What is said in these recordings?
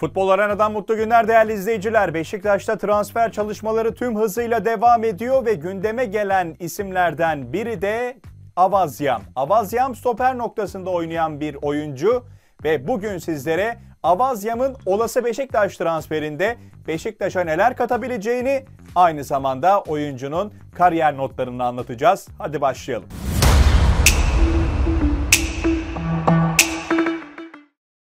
Futbol Arena'dan mutlu günler değerli izleyiciler. Beşiktaş'ta transfer çalışmaları tüm hızıyla devam ediyor ve gündeme gelen isimlerden biri de Avazyam. Avazyam stoper noktasında oynayan bir oyuncu ve bugün sizlere Avazyam'ın olası Beşiktaş transferinde Beşiktaş'a neler katabileceğini aynı zamanda oyuncunun kariyer notlarını anlatacağız. Hadi başlayalım.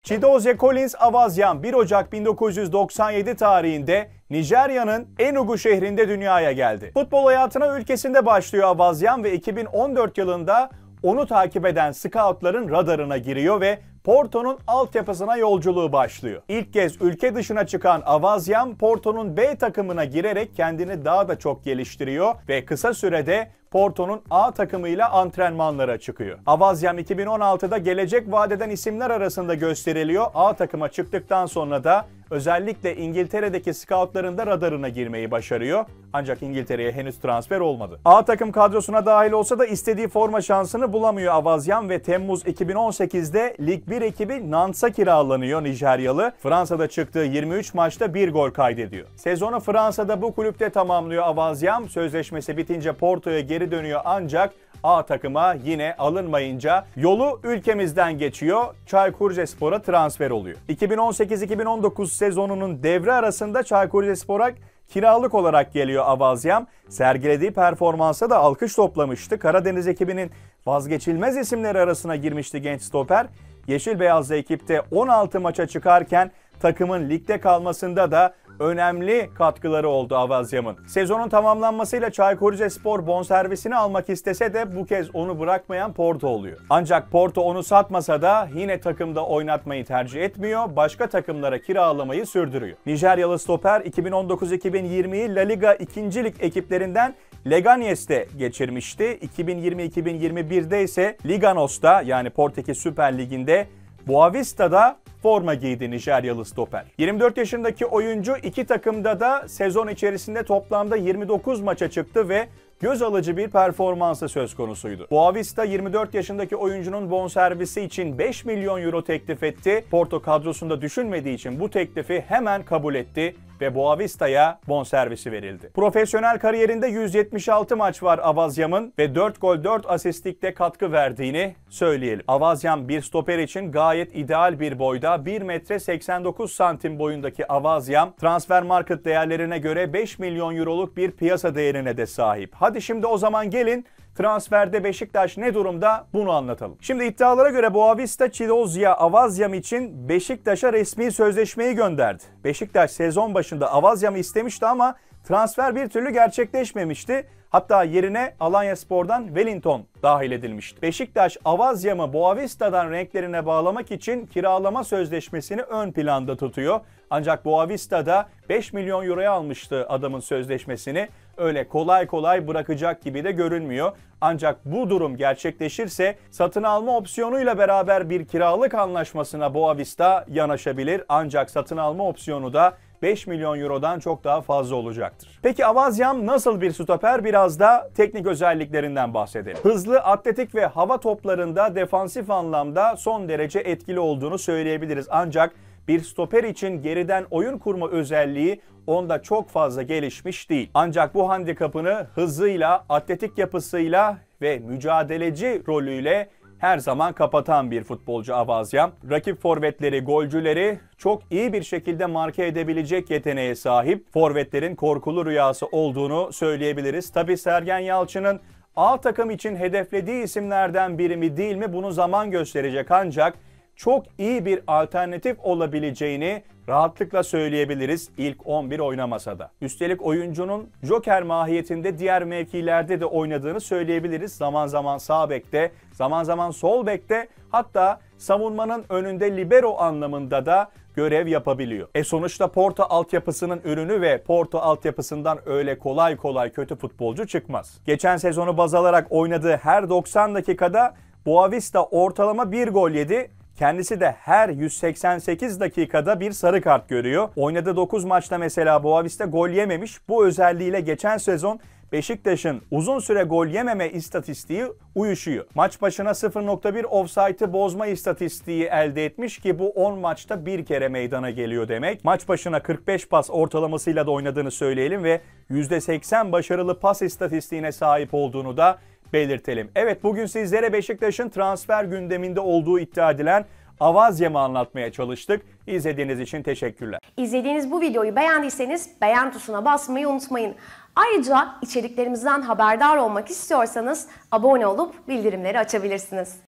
Chidoze Collins Avazyan 1 Ocak 1997 tarihinde Nijerya'nın Enugu şehrinde dünyaya geldi. Futbol hayatına ülkesinde başlıyor Avazyan ve 2014 yılında onu takip eden scoutların radarına giriyor ve Porto'nun altyapısına yolculuğu başlıyor. İlk kez ülke dışına çıkan Avazyan Porto'nun B takımına girerek kendini daha da çok geliştiriyor ve kısa sürede Porto'nun A takımıyla antrenmanlara çıkıyor. Avazyan 2016'da gelecek vadeden isimler arasında gösteriliyor. A takıma çıktıktan sonra da özellikle İngiltere'deki scoutların da radarına girmeyi başarıyor. Ancak İngiltere'ye henüz transfer olmadı. A takım kadrosuna dahil olsa da istediği forma şansını bulamıyor Avazyan ve Temmuz 2018'de Lig 1 ekibi Nantes'a kiralanıyor Nijeryalı. Fransa'da çıktığı 23 maçta bir gol kaydediyor. Sezonu Fransa'da bu kulüpte tamamlıyor Avazyan. Sözleşmesi bitince Porto'ya geri dönüyor ancak A takıma yine alınmayınca yolu ülkemizden geçiyor. Çaykur Rizespor'a transfer oluyor. 2018-2019 sezonunun devre arasında Çaykur Rizespor'a kiralık olarak geliyor Avazyam. Sergilediği performansa da alkış toplamıştı. Karadeniz ekibinin vazgeçilmez isimleri arasına girmişti genç stoper. Yeşil Beyazlı ekipte 16 maça çıkarken takımın ligde kalmasında da önemli katkıları oldu Avazyam'ın. Sezonun tamamlanmasıyla Çaykur Rizespor bonservisini almak istese de bu kez onu bırakmayan Porto oluyor. Ancak Porto onu satmasa da yine takımda oynatmayı tercih etmiyor, başka takımlara kiralamayı sürdürüyor. Nijeryalı stoper 2019-2020'yi La Liga ikincilik ekiplerinden Leganes'te geçirmişti. 2020-2021'de ise Liganos'ta yani Portekiz Süper Ligi'nde Boavista'da forma giydi Nijeryalı stoper. 24 yaşındaki oyuncu iki takımda da sezon içerisinde toplamda 29 maça çıktı ve göz alıcı bir performansı söz konusuydu. Boavista 24 yaşındaki oyuncunun bonservisi için 5 milyon euro teklif etti. Porto kadrosunda düşünmediği için bu teklifi hemen kabul etti ve Boavista'ya bonservisi verildi. Profesyonel kariyerinde 176 maç var Avazyam'ın ve 4 gol 4 asistlikte katkı verdiğini söyleyelim. Avazyam bir stoper için gayet ideal bir boyda 1 metre 89 santim boyundaki Avazyam transfer market değerlerine göre 5 milyon euroluk bir piyasa değerine de sahip. Hadi şimdi o zaman gelin Transferde Beşiktaş ne durumda bunu anlatalım. Şimdi iddialara göre Boavista, Çilozya, Avazyam için Beşiktaş'a resmi sözleşmeyi gönderdi. Beşiktaş sezon başında Avazyam'ı istemişti ama transfer bir türlü gerçekleşmemişti. Hatta yerine Alanya Spor'dan Wellington dahil edilmişti. Beşiktaş Avazyam'ı Boavista'dan renklerine bağlamak için kiralama sözleşmesini ön planda tutuyor. Ancak Boavista'da 5 milyon euroya almıştı adamın sözleşmesini öyle kolay kolay bırakacak gibi de görünmüyor. Ancak bu durum gerçekleşirse satın alma opsiyonuyla beraber bir kiralık anlaşmasına Boavista yanaşabilir. Ancak satın alma opsiyonu da 5 milyon eurodan çok daha fazla olacaktır. Peki Avazyam nasıl bir stoper? Biraz da teknik özelliklerinden bahsedelim. Hızlı, atletik ve hava toplarında defansif anlamda son derece etkili olduğunu söyleyebiliriz. Ancak bir stoper için geriden oyun kurma özelliği onda çok fazla gelişmiş değil. Ancak bu handikapını hızıyla, atletik yapısıyla ve mücadeleci rolüyle her zaman kapatan bir futbolcu Avazya. Rakip forvetleri, golcüleri çok iyi bir şekilde marke edebilecek yeteneğe sahip. Forvetlerin korkulu rüyası olduğunu söyleyebiliriz. Tabi Sergen Yalçın'ın A takım için hedeflediği isimlerden biri mi değil mi bunu zaman gösterecek ancak çok iyi bir alternatif olabileceğini rahatlıkla söyleyebiliriz ilk 11 oynamasa da. Üstelik oyuncunun Joker mahiyetinde diğer mevkilerde de oynadığını söyleyebiliriz. Zaman zaman sağ bekte, zaman zaman sol bekte hatta savunmanın önünde libero anlamında da görev yapabiliyor. E sonuçta Porto altyapısının ürünü ve Porto altyapısından öyle kolay kolay kötü futbolcu çıkmaz. Geçen sezonu baz alarak oynadığı her 90 dakikada Boavista ortalama bir gol yedi Kendisi de her 188 dakikada bir sarı kart görüyor. Oynadığı 9 maçta mesela Boavista gol yememiş. Bu özelliğiyle geçen sezon Beşiktaş'ın uzun süre gol yememe istatistiği uyuşuyor. Maç başına 0.1 offside'ı bozma istatistiği elde etmiş ki bu 10 maçta bir kere meydana geliyor demek. Maç başına 45 pas ortalamasıyla da oynadığını söyleyelim ve %80 başarılı pas istatistiğine sahip olduğunu da belirtelim. Evet bugün sizlere Beşiktaş'ın transfer gündeminde olduğu iddia edilen Avazyem'i anlatmaya çalıştık. İzlediğiniz için teşekkürler. İzlediğiniz bu videoyu beğendiyseniz beğen tuşuna basmayı unutmayın. Ayrıca içeriklerimizden haberdar olmak istiyorsanız abone olup bildirimleri açabilirsiniz.